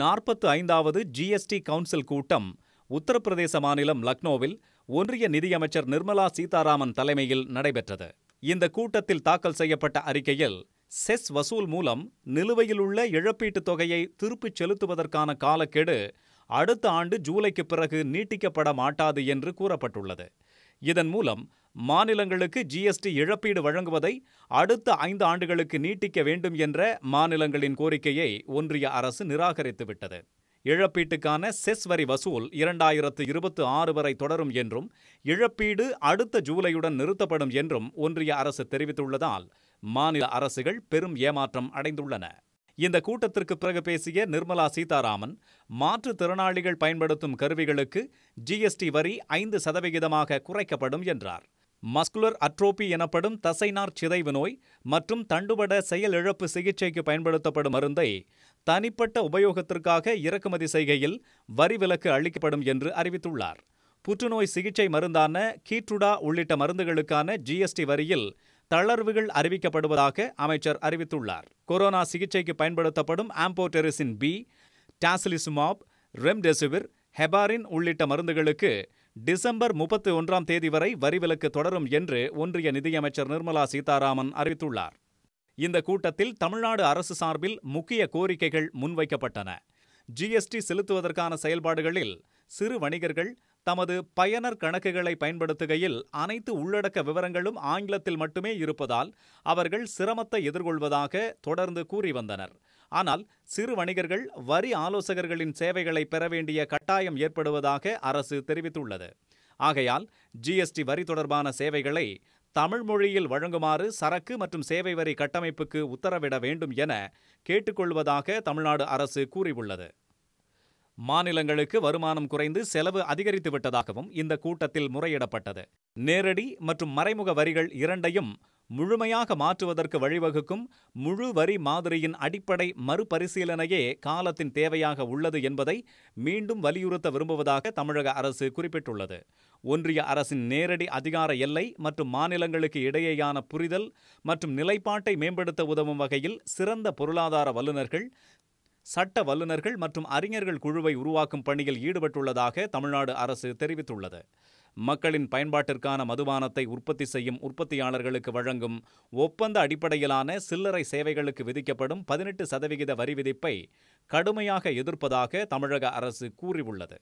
நாற்பத்து ஐந்தாவது GST council கூட்டம் உத்தரப்பிரதேச மாநிலம் லக்னோவில் ஒன்றிய நிதியமைச்சர் நிர்மலா சீதாராமன் தலைமையில் நடைபெற்றது இந்த கூட்டத்தில் தாக்கல் செய்யப்பட்ட அறிக்கையில் செஸ் வசூல் மூலம் நிலுவையில் உள்ள இழப்பீட்டுத் தொகையை திருப்பிச் செலுத்துவதற்கான காலக்கெடு அடுத்த ஆண்டு ஜூலைக்கு பிறகு நீட்டிக்கப்பட மாட்டாது என்று கூறப்பட்டுள்ளது இதன் மூலம் மாநிலங்களுக்கு ஜிஎஸ்டி இழப்பீடு வழங்குவதை அடுத்த ஐந்து ஆண்டுகளுக்கு நீட்டிக்க வேண்டும் என்ற மாநிலங்களின் கோரிக்கையை ஒன்றிய அரசு நிராகரித்துவிட்டது இழப்பீட்டுக்கான செஸ் வரி வசூல் இரண்டாயிரத்து இருபத்து ஆறு வரை தொடரும் என்றும் இழப்பீடு அடுத்த ஜூலையுடன் நிறுத்தப்படும் என்றும் ஒன்றிய அரசு தெரிவித்துள்ளதால் மாநில அரசுகள் பெரும் ஏமாற்றம் அடைந்துள்ளன இந்த கூட்டத்திற்கு பிறகு பேசிய நிர்மலா சீதாராமன் மாற்றுத்திறனாளிகள் பயன்படுத்தும் கருவிகளுக்கு ஜிஎஸ்டி வரி ஐந்து சதவிகிதமாக குறைக்கப்படும் என்றார் மஸ்குலர் அட்ரோபி எனப்படும் தசைநார் சிதைவு நோய் மற்றும் தண்டுபட செயலிழப்பு சிகிச்சைக்கு பயன்படுத்தப்படும் மருந்தை தனிப்பட்ட உபயோகத்திற்காக இறக்குமதி செய்கையில் வரி விலக்கு அளிக்கப்படும் என்று அறிவித்துள்ளார் புற்றுநோய் சிகிச்சை மருந்தான கீட்ருடா உள்ளிட்ட மருந்துகளுக்கான ஜிஎஸ்டி வரியில் தளர்வுகள் அறிவிக்கப்படுவதாக அமைச்சர் அறிவித்துள்ளார் கொரோனா சிகிச்சைக்கு பயன்படுத்தப்படும் amphotericin B tocilizumab remdesivir heparin உள்ளிட்ட மருந்துகளுக்கு டிசம்பர் முப்பத்தி ஒன்றாம் தேதி வரை வரிவிலக்கு தொடரும் என்று ஒன்றிய நிதியமைச்சர் நிர்மலா சீதாராமன் அறிவித்துள்ளார் இந்த கூட்டத்தில் தமிழ்நாடு அரசு சார்பில் முக்கிய கோரிக்கைகள் முன்வைக்கப்பட்டன ஜிஎஸ்டி செலுத்துவதற்கான செயல்பாடுகளில் சிறு வணிகர்கள் தமது பயனர் கணக்குகளை பயன்படுத்துகையில் அனைத்து உள்ளடக்க விவரங்களும் ஆங்கிலத்தில் மட்டுமே இருப்பதால் அவர்கள் சிரமத்தை எதிர்கொள்வதாக தொடர்ந்து கூறி வந்தனர் ஆனால் சிறு வணிகர்கள் வரி ஆலோசகர்களின் சேவைகளை பெற வேண்டிய கட்டாயம் ஏற்படுவதாக அரசு தெரிவித்துள்ளது ஆகையால் ஜிஎஸ்டி வரி தொடர்பான சேவைகளை தமிழ் மொழியில் வழங்குமாறு சரக்கு மற்றும் சேவை வரி கட்டமைப்புக்கு உத்தரவிட வேண்டும் என கேட்டுக்கொள்வதாக தமிழ்நாடு அரசு கூறியுள்ளது மாநிலங்களுக்கு வருமானம் குறைந்து செலவு அதிகரித்து விட்டதாகவும் இந்த கூட்டத்தில் முறையிடப்பட்டது நேரடி மற்றும் மறைமுக வரிகள் இரண்டையும் முழுமையாக மாற்றுவதற்கு வழிவகுக்கும் முழு வரி மாதிரியின் அடிப்படை மறுபரிசீலனையே காலத்தின் தேவையாக உள்ளது என்பதை மீண்டும் வலியுறுத்த விரும்புவதாக தமிழக அரசு குறிப்பிட்டுள்ளது ஒன்றிய அரசின் நேரடி அதிகார எல்லை மற்றும் மாநிலங்களுக்கு இடையேயான புரிதல் மற்றும் நிலைப்பாட்டை மேம்படுத்த உதவும் வகையில் சிறந்த பொருளாதார வல்லுநர்கள் சட்ட வல்லுநர்கள் மற்றும் அறிஞர்கள் குழுவை உருவாக்கும் பணியில் ஈடுபட்டுள்ளதாக தமிழ்நாடு அரசு தெரிவித்துள்ளது மக்களின் பயன்பாட்டிற்கான மதுபானத்தை உற்பத்தி செய்யும் உற்பத்தியாளர்களுக்கு வழங்கும் ஒப்பந்த அடிப்படையிலான சில்லறை சேவைகளுக்கு விதிக்கப்படும் பதினெட்டு சதவிகித வரி விதிப்பை கடுமையாக எதிர்ப்பதாக தமிழக அரசு கூறியுள்ளது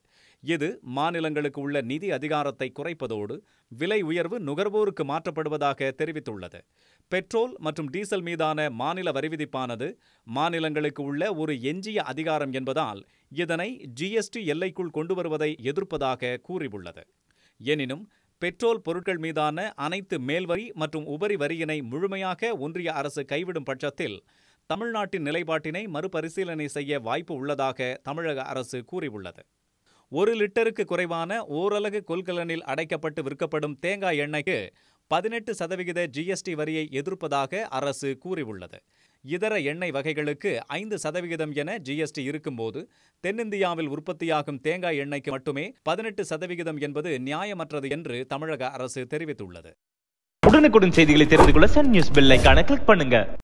இது மாநிலங்களுக்கு உள்ள நிதி அதிகாரத்தை குறைப்பதோடு விலை உயர்வு நுகர்வோருக்கு மாற்றப்படுவதாக தெரிவித்துள்ளது பெட்ரோல் மற்றும் டீசல் மீதான மாநில வரிவிதிப்பானது மாநிலங்களுக்கு உள்ள ஒரு எஞ்சிய அதிகாரம் என்பதால் இதனை ஜிஎஸ்டி எல்லைக்குள் கொண்டு வருவதை எதிர்ப்பதாக கூறியுள்ளது எனினும் பெட்ரோல் பொருட்கள் மீதான அனைத்து மேல்வரி மற்றும் உபரி வரியினை முழுமையாக ஒன்றிய அரசு கைவிடும் பட்சத்தில் தமிழ்நாட்டின் நிலைப்பாட்டினை மறுபரிசீலனை செய்ய வாய்ப்பு உள்ளதாக தமிழக அரசு கூறியுள்ளது ஒரு லிட்டருக்கு குறைவான ஓரலகு கொள்கலனில் அடைக்கப்பட்டு விற்கப்படும் தேங்காய் எண்ணெய்க்கு பதினெட்டு சதவிகித ஜிஎஸ்டி வரியை எதிர்ப்பதாக அரசு கூறியுள்ளது இதர எண்ணெய் வகைகளுக்கு ஐந்து சதவிகிதம் என ஜிஎஸ்டி இருக்கும்போது தென்னிந்தியாவில் உற்பத்தியாகும் தேங்காய் எண்ணெய்க்கு மட்டுமே பதினெட்டு சதவிகிதம் என்பது நியாயமற்றது என்று தமிழக அரசு தெரிவித்துள்ளது உடனுக்குடன் செய்திகளை தெரிந்து கொள்ள சன் நியூஸ் பெல்லைக்கான கிளிக் பண்ணுங்க